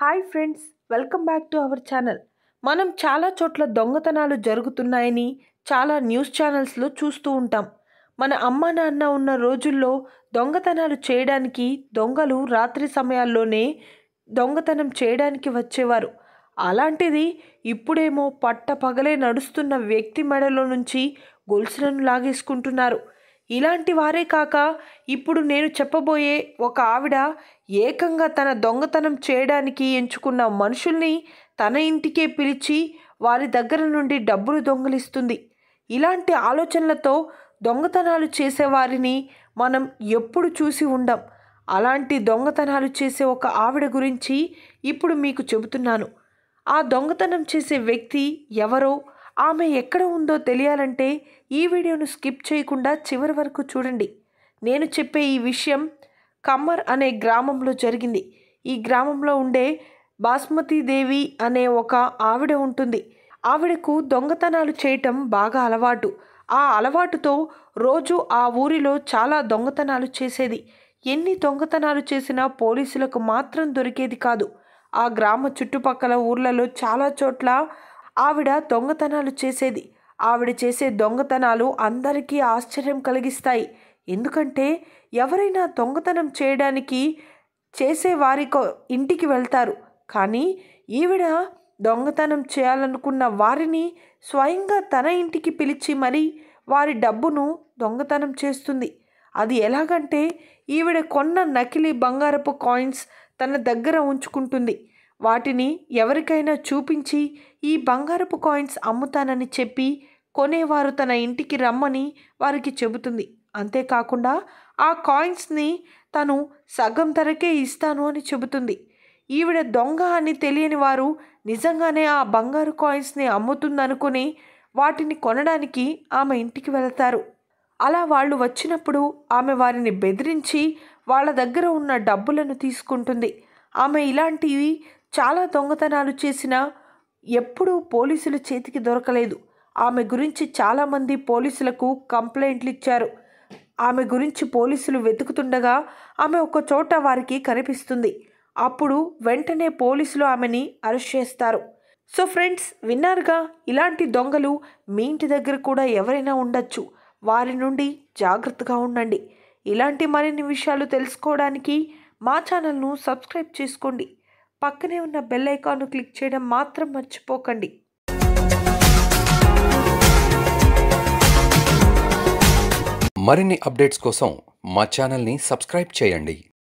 hi friends welcome back to our channel మనం చాలా చోట్ల దొంగతనాలు జరుగుతున్నాయని చాలా న్యూస్ ఛానల్స్లో చూస్తూ ఉంటాం మన అమ్మ నాన్న ఉన్న రోజుల్లో దొంగతనాలు చేయడానికి దొంగలు రాత్రి సమయాల్లోనే దొంగతనం చేయడానికి వచ్చేవారు అలాంటిది ఇప్పుడేమో పట్ట పగలే నడుస్తున్న వ్యక్తి మెడలో నుంచి గొలుసులను లాగేసుకుంటున్నారు ఇలాంటి వారే కాక ఇప్పుడు నేను చెప్పబోయే ఒక ఆవిడ ఏకంగా తన దొంగతనం చేయడానికి ఎంచుకున్న మనుషుల్ని తన ఇంటికే పిలిచి వారి దగ్గర నుండి డబ్బులు దొంగిలిస్తుంది ఇలాంటి ఆలోచనలతో దొంగతనాలు చేసేవారిని మనం ఎప్పుడు చూసి ఉండం అలాంటి దొంగతనాలు చేసే ఒక ఆవిడ గురించి ఇప్పుడు మీకు చెబుతున్నాను ఆ దొంగతనం చేసే వ్యక్తి ఎవరో ఆమె ఎక్కడ ఉందో తెలియాలంటే ఈ వీడియోను స్కిప్ చేయకుండా చివరి వరకు చూడండి నేను చెప్పే ఈ విషయం కమ్మర్ అనే గ్రామంలో జరిగింది ఈ గ్రామంలో ఉండే బాస్మతి దేవి అనే ఒక ఆవిడ ఉంటుంది ఆవిడకు దొంగతనాలు చేయటం బాగా అలవాటు ఆ అలవాటుతో రోజు ఆ ఊరిలో చాలా దొంగతనాలు చేసేది ఎన్ని దొంగతనాలు చేసినా పోలీసులకు మాత్రం దొరికేది కాదు ఆ గ్రామ చుట్టుపక్కల ఊర్లలో చాలా చోట్ల ఆవిడ దొంగతనాలు చేసేది ఆవిడ చేసే దొంగతనాలు అందరికీ ఆశ్చర్యం కలిగిస్తాయి ఎందుకంటే ఎవరైనా దొంగతనం చేయడానికి చేసే ఇంటికి వెళ్తారు కానీ ఈవిడ దొంగతనం చేయాలనుకున్న వారిని స్వయంగా తన ఇంటికి పిలిచి మరీ వారి డబ్బును దొంగతనం చేస్తుంది అది ఎలాగంటే ఈవిడ కొన్న నకిలీ బంగారపు కాయిన్స్ తన దగ్గర ఉంచుకుంటుంది వాటిని ఎవరికైనా చూపించి ఈ బంగారపు కాయిన్స్ అమ్ముతానని చెప్పి కొనేవారు తన ఇంటికి రమ్మని వారికి చెబుతుంది అంతేకాకుండా ఆ కాయిన్స్ని తను సగం ధరకే ఇస్తాను అని చెబుతుంది ఈవిడ దొంగ అని తెలియని వారు నిజంగానే ఆ బంగారు కాయిన్స్ని అమ్ముతుందనుకుని వాటిని కొనడానికి ఆమె ఇంటికి వెళతారు అలా వాళ్ళు వచ్చినప్పుడు ఆమె వారిని బెదిరించి వాళ్ళ దగ్గర ఉన్న డబ్బులను తీసుకుంటుంది ఆమె ఇలాంటివి చాలా దొంగతనాలు చేసినా ఎప్పుడూ పోలీసుల చేతికి దొరకలేదు ఆమె గురించి చాలామంది పోలీసులకు కంప్లైంట్లు ఇచ్చారు ఆమె గురించి పోలీసులు వెతుకుతుండగా ఆమె ఒక చోట వారికి కనిపిస్తుంది అప్పుడు వెంటనే పోలీసులు ఆమెని అరెస్ట్ చేస్తారు సో ఫ్రెండ్స్ విన్నారుగా ఇలాంటి దొంగలు మీ ఇంటి దగ్గర కూడా ఎవరైనా ఉండొచ్చు వారి నుండి జాగ్రత్తగా ఉండండి ఇలాంటి మరిన్ని విషయాలు తెలుసుకోవడానికి మా ఛానల్ను సబ్స్క్రైబ్ చేసుకోండి పక్కనే ఉన్న బెల్ ఐకాన్ను క్లిక్ చేయడం మాత్రం మర్చిపోకండి మరిన్ని అప్డేట్స్ కోసం మా ఛానల్ని సబ్స్క్రైబ్ చేయండి